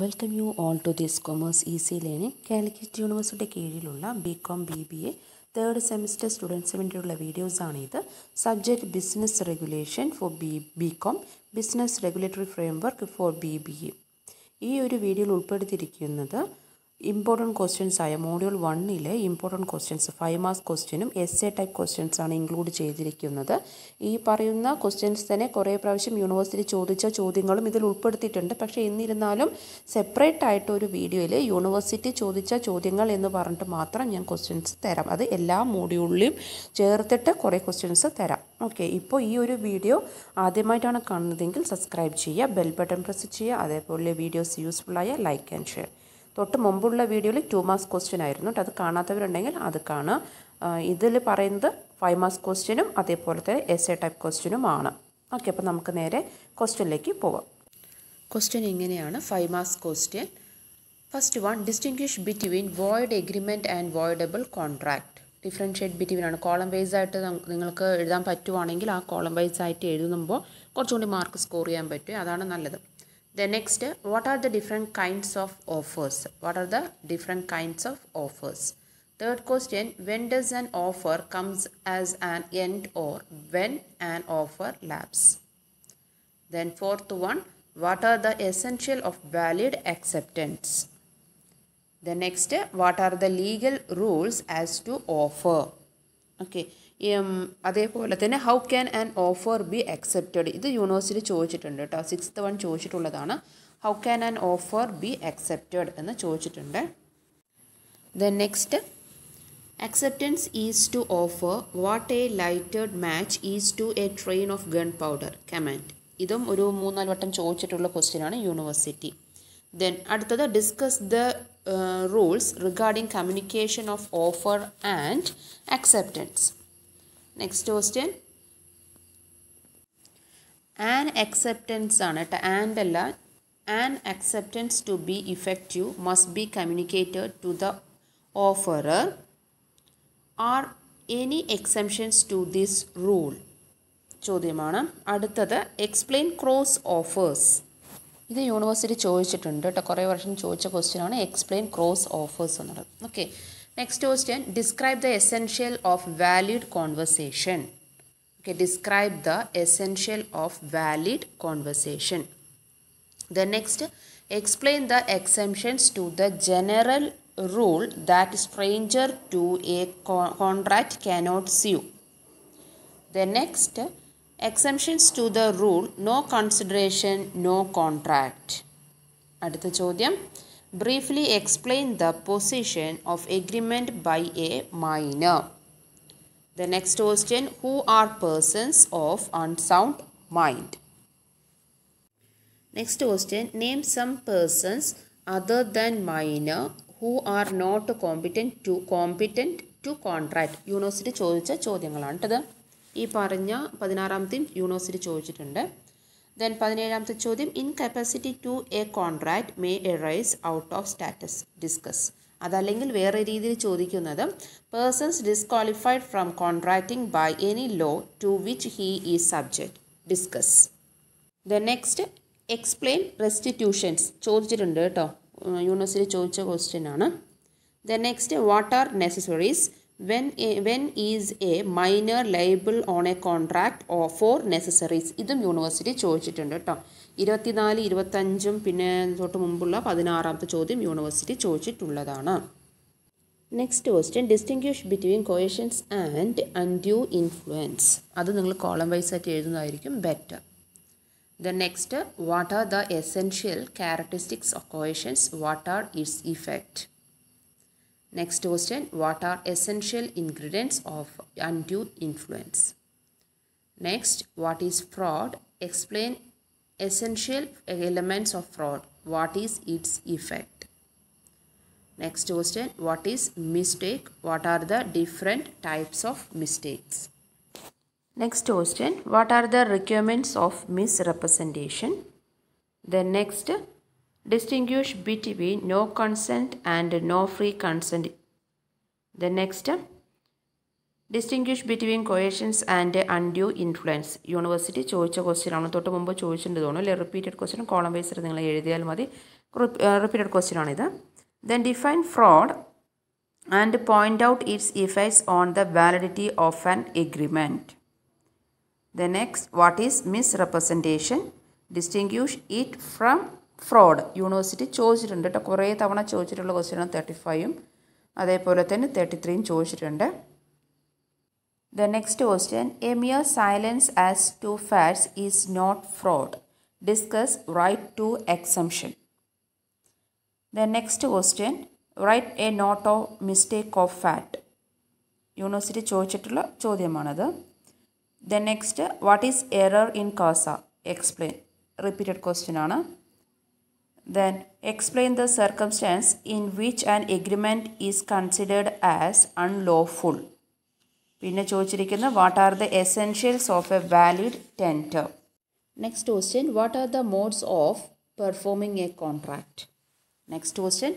Welcome you all to this commerce easy learning Calicut യൂണിവേഴ്സിറ്റിയുടെ കീഴിലുള്ള B com B B A third semester സ്റ്റുഡൻസിന് വേണ്ടിയുള്ള ഇത് subject business regulation for B B com business regulatory framework for B B A ഈ ഒരു വീഡിയോയിൽ ഉൾപ്പെടുത്തിയിരിക്കുന്നത് important questions ആയ മോഡ്യൂൾ വണ്ണിലെ ഇമ്പോർട്ടൻറ്റ് ക്വസ്റ്റ്യൻസ് ഫൈവ് മാർക്ക് ക്വസ്റ്റ്യനും എസ് എ ടൈപ്പ് ക്വസ്റ്റ്യൻസ് ആണ് ഇൻക്ലൂഡ് ചെയ്തിരിക്കുന്നത് ഈ പറയുന്ന ക്വസ്റ്റ്യൻസ് തന്നെ കുറേ പ്രാവശ്യം യൂണിവേഴ്സിറ്റി ചോദിച്ച ചോദ്യങ്ങളും ഇതിൽ ഉൾപ്പെടുത്തിയിട്ടുണ്ട് പക്ഷേ എന്നിരുന്നാലും സെപ്പറേറ്റ് ആയിട്ട് ഒരു വീഡിയോയിൽ യൂണിവേഴ്സിറ്റി ചോദിച്ച ചോദ്യങ്ങൾ എന്ന് പറഞ്ഞിട്ട് മാത്രം ഞാൻ ക്വസ്റ്റ്യൻസ് തരാം അത് എല്ലാ മോഡ്യൂളിലും ചേർത്തിട്ട് കുറേ ക്വസ്റ്റ്യൻസ് തരാം ഓക്കെ ഇപ്പോൾ ഈ ഒരു വീഡിയോ ആദ്യമായിട്ടാണ് കാണുന്നതെങ്കിൽ സബ്സ്ക്രൈബ് ചെയ്യുക ബെൽ ബട്ടൺ പ്രസ് ചെയ്യുക അതേപോലെ വീഡിയോസ് യൂസ്ഫുള്ളായ ലൈക്ക് ആൻഡ് ഷെയർ തൊട്ട് മുമ്പുള്ള വീഡിയോയിൽ ടു മാർക്സ് ക്വസ്റ്റ്യൻ ആയിരുന്നു അത് കാണാത്തവരുണ്ടെങ്കിൽ അത് കാണുക ഇതിൽ പറയുന്നത് ഫൈവ് മാർക്സ് ക്വസ്റ്റ്യനും അതേപോലെ തന്നെ എസ് എ ടൈപ്പ് ക്വസ്റ്റ്യനുമാണ് ഓക്കെ അപ്പോൾ നമുക്ക് നേരെ ക്വസ്റ്റ്യനിലേക്ക് പോവാം ക്വസ്റ്റ്യൻ എങ്ങനെയാണ് five marks question first one distinguish between void agreement and voidable contract differentiate between ആണ് കോളം വൈസ് ആയിട്ട് നിങ്ങൾക്ക് എഴുതാൻ പറ്റുവാണെങ്കിൽ ആ കോളം വൈസ് ആയിട്ട് എഴുതുമ്പോൾ കുറച്ചുകൂടി മാർക്ക് സ്കോർ ചെയ്യാൻ പറ്റും അതാണ് നല്ലത് The next, what are the different kinds of offers? What are the different kinds of offers? Third question, when does an offer comes as an end or when an offer lapses? Then fourth one, what are the essential of valid acceptance? The next, what are the legal rules as to offer? Okay, അതേപോലെ തന്നെ how can an offer be accepted ഇത് university ചോദിച്ചിട്ടുണ്ട് കേട്ടോ sixth one ചോദിച്ചിട്ടുള്ളതാണ് how can an offer be accepted എന്ന് ചോദിച്ചിട്ടുണ്ട് then next acceptance is to offer what a lighted match is to a train of gunpowder command ഇതും ഒരു മൂന്നാല് വട്ടം ചോദിച്ചിട്ടുള്ള ക്വസ്റ്റ്യനാണ് യൂണിവേഴ്സിറ്റി ദെൻ അടുത്തത് discuss the rules regarding communication of offer and acceptance next question an acceptance ആണ് കേട്ടോ and അല്ല an acceptance to be effective must be communicated to the offeror are any exceptions to this rule ചോദ്യമാണ് അടുത്തത് explain cross offers ഇത് university ചോദിച്ചിട്ടുണ്ട് കേട്ടോ കുറേ വർഷം ചോദിച്ച ക്വസ്റ്റ്യനാണ് എക്സ്പ്ലെയിൻ ക്രോസ് ഓഫേഴ്സ് എന്നുള്ളത് okay Next question, describe the essential of valid conversation. Okay, describe the essential of valid conversation. The next, explain the exemptions to the general rule that stranger to a contract cannot sue. The next, to the rule: No consideration, no contract. അടുത്ത ചോദ്യം briefly explain the position of agreement by a minor. The next question, who are persons of unsound mind? Next question, name some persons other than minor who are not competent to competent to contract university ചോദിച്ച ചോദ്യങ്ങളാണ് കേട്ടത് ഈ പറഞ്ഞ പതിനാറാമത്തെയും university ചോദിച്ചിട്ടുണ്ട് then പതിനേഴാമത്തെ ചോദ്യം incapacity to a contract may arise out of status discuss അതല്ലെങ്കിൽ വേറെ രീതിയിൽ ചോദിക്കുന്നത് persons disqualified from contracting by any law to which he is subject discuss the next explain restitutions ചോദിച്ചിട്ടുണ്ട് കേട്ടോ യൂണിവേഴ്സിറ്റി ചോദിച്ച ക്വസ്റ്റ്യൻ ആണ് the next what are necessaries when when is a minor liable on a contract uh for necessaries ഇതും university ചോദിച്ചിട്ടുണ്ട് കേട്ടോ ഇരുപത്തിനാല് ഇരുപത്തഞ്ചും പിന്നെ തൊട്ട് മുമ്പുള്ള പതിനാറാമത്തെ ചോദ്യം university ചോദിച്ചിട്ടുള്ളതാണ് next question distinguish between coercions and undue influence അത് നിങ്ങൾ കോളം വൈസ് ആയിട്ട് എഴുതുന്നതായിരിക്കും better the next what are the essential characteristics of coercions what are its effect Next question, what are essential ingredients of undue influence? Next, what is fraud? Explain essential elements of fraud. What is its effect? Next question, what is mistake? What are the different types of mistakes? Next question, what are the requirements of misrepresentation? Then next, distinguish between no consent and no free consent the next distinguish between coercions and undue influence university ചോദിച്ച ക്വസ്റ്റ്യനാണ് തൊട്ട് മുമ്പ് ചോദിച്ചിട്ടുണ്ട് തോന്നുന്നു അല്ലെ repeated question column വൈസിൽ നിങ്ങൾ എഴുതിയാൽ മതി റിപ്പീറ്റഡ് ക്വസ്റ്റ്യനാണിത് then define fraud and point out its effects on the validity of an agreement the next what is misrepresentation distinguish it from fraud university ചോദിച്ചിട്ടുണ്ട് കേട്ടോ കുറേ തവണ ചോദിച്ചിട്ടുള്ള ക്വസ്റ്റ്യനാണ് തേർട്ടി ഫൈവും അതേപോലെ തന്നെ തേർട്ടി ത്രീയും ചോദിച്ചിട്ടുണ്ട് the next question a mere silence as to facts is not fraud discuss right to exemption the next question write a note of mistake of fact university ചോദിച്ചിട്ടുള്ള ചോദ്യമാണത് the next what is error in കാസ explain repeated question ആണ് then explain the circumstances in which an agreement is considered as unlawful പിന്നെ ചോദിച്ചിരിക്കുന്നത് what are the essentials of a valid tender next question what are the modes of performing a contract next question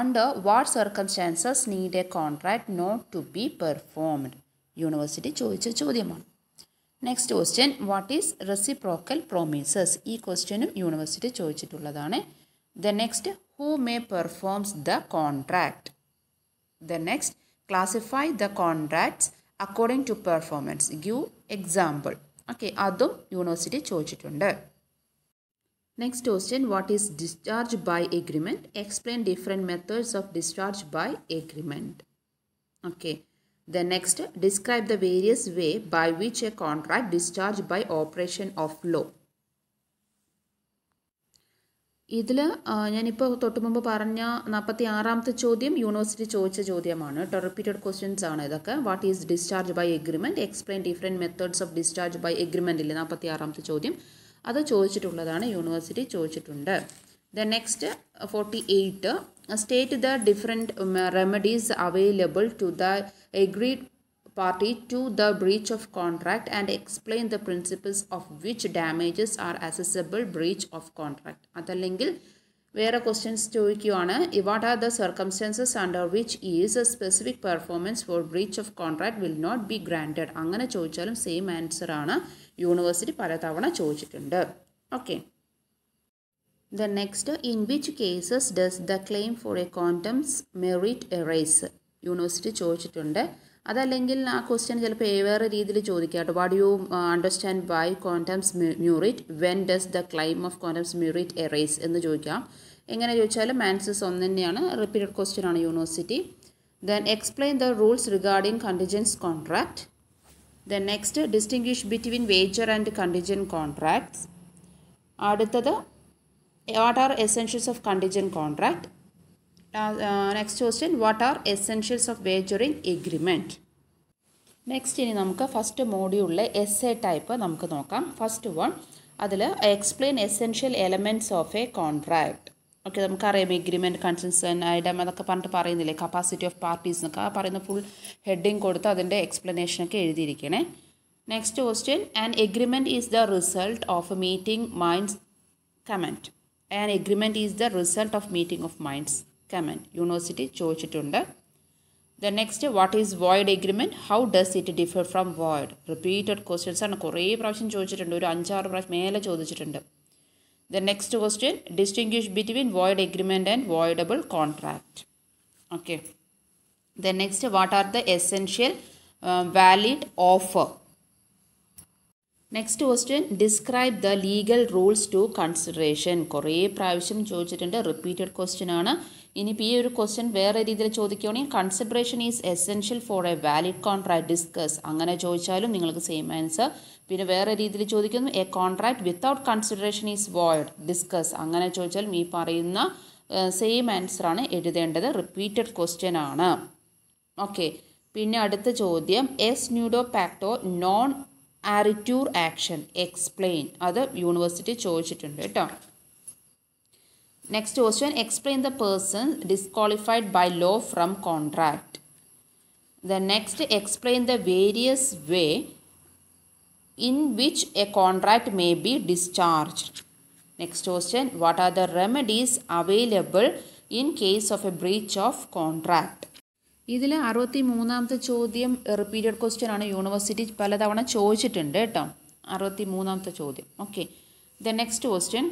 under what circumstances need a contract not to be performed university ചോദിച്ച ചോദ്യമാണ് next question what is reciprocal promises ഈ ക്വസ്റ്റ്യനും university ചോദിച്ചിട്ടുള്ളതാണ് the next who may performs the contract the next classify the contracts according to performance give example okay adum university choichittunde next question what is discharge by agreement explain different methods of discharge by agreement okay the next describe the various way by which a contract discharged by operation of law ഇതിൽ ഞാനിപ്പോൾ തൊട്ട് മുമ്പ് പറഞ്ഞ നാൽപ്പത്തി ആറാമത്തെ ചോദ്യം university ചോദിച്ച ചോദ്യമാണ് കേട്ടോ റിപ്പീറ്റഡ് ക്വസ്റ്റ്യൻസ് ആണ് ഇതൊക്കെ what is discharge by agreement explain different methods of discharge by എഗ്രിമെൻറ്റിൽ നാൽപ്പത്തി ആറാമത്തെ ചോദ്യം അത് ചോദിച്ചിട്ടുള്ളതാണ് യൂണിവേഴ്സിറ്റി ചോദിച്ചിട്ടുണ്ട് the next forty eight state the different remedies available to the agreed party to the breach of contract and explain the principles of which damages are accessible breach of contract അതല്ലെങ്കിൽ വേറെ questions ചോദിക്കുകയാണ് what are the circumstances under which is a specific performance for breach of contract will not be granted അങ്ങനെ ചോദിച്ചാലും same answer ആണ് university പലതവണ ചോദിച്ചിട്ടുണ്ട് okay the next in which cases does the claim for a quantum meruit arise university ചോദിച്ചിട്ടുണ്ട് അതല്ലെങ്കിൽ ആ question ചിലപ്പോൾ വേറെ രീതിയിൽ ചോദിക്കാം കേട്ടോ what you understand by quantum meruit when does the claim of quantum meruit arise എന്ന് ചോദിക്കാം എങ്ങനെ ചോദിച്ചാലും ആൻസേഴ്സ് ഒന്ന് തന്നെയാണ് റിപ്പീറ്റഡ് ക്വസ്റ്റ്യൻ ആണ് university then explain the rules regarding contingent contract then next distinguish between wager and contingent contracts അടുത്തത് what are essentials of contingent contract next question what are essentials of wagering agreement next ഇനി നമുക്ക് first മോഡ്യൂളിലെ S A type നമുക്ക് നോക്കാം first one അതിൽ explain essential elements of a contract okay നമുക്കറിയാം agreement consensus ഐഡം അതൊക്കെ പറഞ്ഞിട്ട് പറയുന്നില്ലേ കപ്പാസിറ്റി ഓഫ് പാർട്ടീസ് എന്നൊക്കെ ആ പറയുന്ന ഫുൾ ഹെഡിങ് കൊടുത്ത് അതിൻ്റെ എക്സ്പ്ലനേഷനൊക്കെ എഴുതിയിരിക്കണേ next question and agreement is the result of meeting minds comment and agreement is the result of meeting of minds comment university ചോദിച്ചിട്ടുണ്ട് the next what is void agreement how does it differ from void repeated questions ആണ് കുറേ പ്രാവശ്യം ചോദിച്ചിട്ടുണ്ട് ഒരു അഞ്ചാറ് പ്രാവശ്യം മേലെ ചോദിച്ചിട്ടുണ്ട് the next question distinguish between void agreement and voidable contract okay the next what are the essential valid offer next question describe the legal rules to consideration കുറേ പ്രാവശ്യം ചോദിച്ചിട്ടുണ്ട് റിപ്പീറ്റഡ് ക്വസ്റ്റ്യൻ ആണ് ഇനിയിപ്പോൾ ഈ ഒരു ക്വസ്റ്റ്യൻ വേറെ രീതിയിൽ ചോദിക്കുകയാണെങ്കിൽ consideration is essential for a valid contract discuss അങ്ങനെ ചോദിച്ചാലും നിങ്ങൾക്ക് സെയിം ആൻസർ പിന്നെ വേറെ രീതിയിൽ ചോദിക്കുന്നു a contract without consideration is void discuss അങ്ങനെ ചോദിച്ചാലും ഈ പറയുന്ന സെയിം ആൻസർ ആണ് എഴുതേണ്ടത് റിപ്പീറ്റഡ് ക്വസ്റ്റ്യൻ ആണ് ഓക്കെ പിന്നെ അടുത്ത ചോദ്യം എസ് ന്യൂഡോ പാക്ടോ നോൺ Aritur action. Explain. Other university choice. Next question. Explain the person disqualified by law from contract. The next. Explain the various way in which a contract may be discharged. Next question. What are the remedies available in case of a breach of contract? ഇതിൽ അറുപത്തി മൂന്നാമത്തെ ചോദ്യം repeated question ആണ് university പലതവണ ചോദിച്ചിട്ടുണ്ട് കേട്ടോ അറുപത്തി മൂന്നാമത്തെ ചോദ്യം okay the next question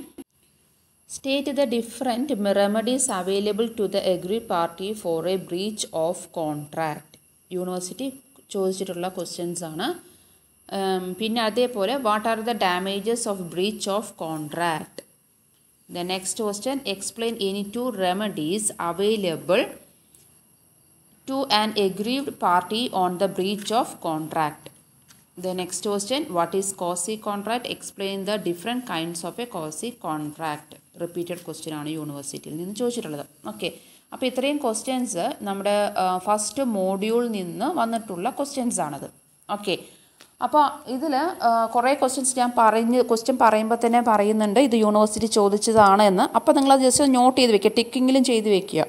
state the different remedies available to the agree party for a breach of contract university ചോദിച്ചിട്ടുള്ള ക്വസ്റ്റ്യൻസ് ആണ് പിന്നെ അതേപോലെ what are the damages of breach of contract the next question explain any two remedies available to and aggrieved party on the breach of contract the next question what is quasi contract explain the different kinds of a quasi contract repeated question ആണ് യൂണിവേഴ്സിറ്റിയിൽ നിന്ന് ചോദിച്ചിട്ടുള്ളത് okay അപ്പോൾ ഇത്രയും questions നമ്മുടെ first മോഡ്യൂളിൽ നിന്ന് വന്നിട്ടുള്ള ക്വസ്റ്റ്യൻസ് ആണത് ഓക്കെ അപ്പോൾ ഇതിൽ കുറേ ക്വസ്റ്റ്യൻസ് ഞാൻ പറഞ്ഞ് ക്വസ്റ്റ്യൻ പറയുമ്പോൾ തന്നെ പറയുന്നുണ്ട് ഇത് യൂണിവേഴ്സിറ്റി ചോദിച്ചതാണ് എന്ന് അപ്പോൾ നിങ്ങളത് ജസ്റ്റ് നോട്ട് ചെയ്ത് വെക്കുക ടിക്കിങ്ങിലും ചെയ്ത് വെക്കുക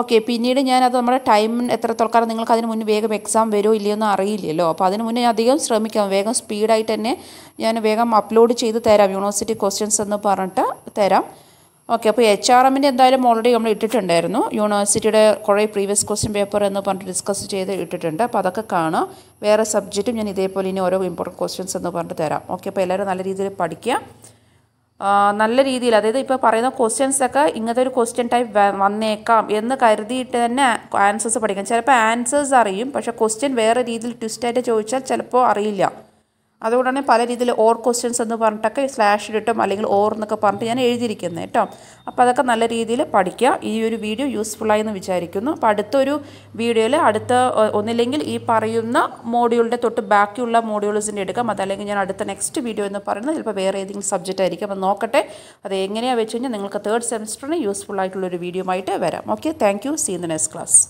ഓക്കെ പിന്നീട് ഞാനത് നമ്മുടെ ടൈം എത്രത്തോളം നിങ്ങൾക്ക് അതിന് മുന്നേ വേഗം എക്സാം വരുമോ ഇല്ലയോ എന്ന് അറിയില്ലല്ലോ അപ്പോൾ അതിന് മുന്നേ അധികം ശ്രമിക്കാം വേഗം സ്പീഡായിട്ട് തന്നെ ഞാൻ വേഗം അപ്ലോഡ് ചെയ്ത് തരാം യൂണിവേഴ്സിറ്റി ക്വസ്റ്റ്യൻസ് എന്ന് പറഞ്ഞിട്ട് തരാം ഓക്കെ അപ്പോൾ എച്ച് ആർ എമ്മിൻ്റെ എന്തായാലും ഓൾറെഡി നമ്മൾ ഇട്ടിട്ടുണ്ടായിരുന്നു യൂണിവേഴ്സിറ്റിയുടെ കുറേ പ്രീവിയസ് ക്വസ്റ്റ്യൻ പേപ്പർ എന്ന് പറഞ്ഞിട്ട് ഡിസ്കസ് ചെയ്ത് ഇട്ടിട്ടുണ്ട് അപ്പോൾ അതൊക്കെ കാണാം വേറെ സബ്ജക്റ്റും ഞാൻ ഇതേപോലെ ഇനി ഓരോ ഇമ്പോർട്ടൻറ്റ് ക്വസ്റ്റ്യൻസ് എന്ന് പറഞ്ഞിട്ട് തരാം ഓക്കെ അപ്പോൾ എല്ലാവരും നല്ല രീതിയിൽ പഠിക്കുക നല്ല രീതിയിൽ അതായത് ഇപ്പോൾ പറയുന്ന ക്വസ്റ്റ്യൻസ് ഒക്കെ ഇങ്ങനത്തെ ഒരു ക്വസ്റ്റ്യൻ ടൈപ്പ് വന്നേക്കാം എന്ന് കരുതിയിട്ട് തന്നെ ആൻസേഴ്സ് പഠിക്കാം ചിലപ്പോൾ ആൻസേഴ്സ് അറിയും പക്ഷേ ക്വസ്റ്റ്യൻ വേറെ രീതിയിൽ ട്വിസ്റ്റായിട്ട് ചോദിച്ചാൽ ചിലപ്പോൾ അറിയില്ല അതുകൊണ്ടാണ് പല രീതിയിൽ ഓർ ക്വസ്റ്റ്യൻസ് എന്ന് പറഞ്ഞിട്ടൊക്കെ സ്ലാഷ് ഇട്ടും അല്ലെങ്കിൽ ഓർ എന്നൊക്കെ പറഞ്ഞിട്ട് ഞാൻ എഴുതിയിരിക്കുന്നത് കേട്ടോ അപ്പോൾ അതൊക്കെ നല്ല രീതിയിൽ പഠിക്കുക ഈ ഒരു വീഡിയോ യൂസ്ഫുള്ളായി എന്ന് വിചാരിക്കുന്നു അപ്പോൾ അടുത്തൊരു വീഡിയോയിൽ അടുത്ത ഒന്നില്ലെങ്കിൽ ഈ പറയുന്ന മോഡ്യൂളിൻ്റെ തൊട്ട് ബാക്കിയുള്ള മോഡ്യൂൾസിൻ്റെ എടുക്കാം അതല്ലെങ്കിൽ ഞാൻ അടുത്ത നെക്സ്റ്റ് വീഡിയോ എന്ന് പറയുന്നത് ചിലപ്പോൾ വേറെ ഏതെങ്കിലും സബ്ജക്റ്റ് ആയിരിക്കും അപ്പോൾ നോക്കട്ടെ അത് എങ്ങനെയാണ് വെച്ച് കഴിഞ്ഞാൽ നിങ്ങൾക്ക് തേർഡ് സെമിസ്റ്ററിന് യൂസ്ഫുൾ ആയിട്ടുള്ളൊരു വീഡിയോ ആയിട്ട് വരാം okay thank you see in the next class